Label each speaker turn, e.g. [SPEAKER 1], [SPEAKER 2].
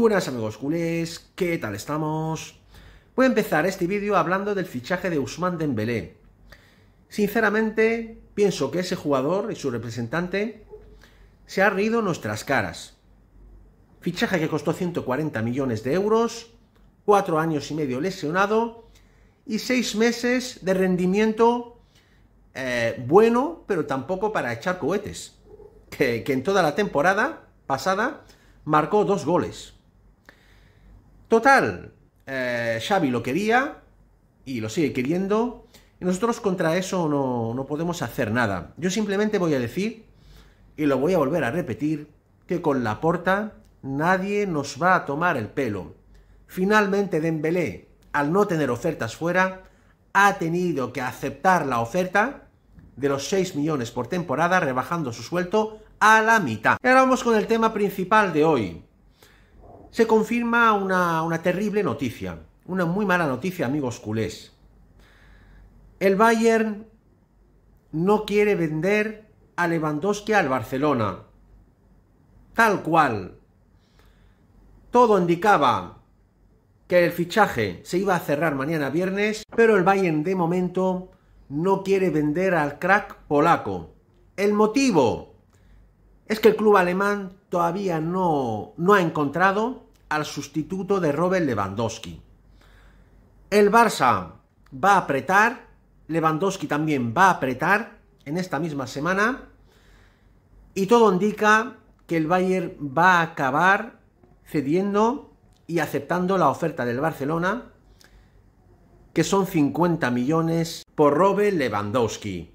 [SPEAKER 1] buenas amigos culés, ¿qué tal estamos? Voy a empezar este vídeo hablando del fichaje de Usman Dembélé. Sinceramente, pienso que ese jugador y su representante se ha reído nuestras caras. Fichaje que costó 140 millones de euros, cuatro años y medio lesionado y seis meses de rendimiento eh, bueno, pero tampoco para echar cohetes. Que, que en toda la temporada pasada marcó dos goles. Total, eh, Xavi lo quería y lo sigue queriendo. Y nosotros contra eso no, podemos hacer nada. Yo simplemente voy a decir, y lo voy a volver a repetir, que con la porta nadie nos va a tomar el pelo. Finalmente Dembélé, al no tener ofertas fuera, ha tenido que aceptar la oferta de los 6 millones por temporada, rebajando su sueldo a la mitad. Y ahora vamos con el tema principal de hoy se confirma una, terrible noticia, una muy mala noticia, amigos culés. El Bayern no quiere vender a Lewandowski al Barcelona. Tal cual. Todo indicaba que el fichaje se iba a cerrar mañana viernes, pero el Bayern de momento no quiere vender al crack polaco. El motivo es que el club alemán todavía no, ha encontrado al sustituto de Robert Lewandowski. El Barça va a apretar, Lewandowski también va a apretar en esta misma semana y todo indica que el Bayern va a acabar cediendo y aceptando la oferta del Barcelona, que son 50 millones por Robert Lewandowski.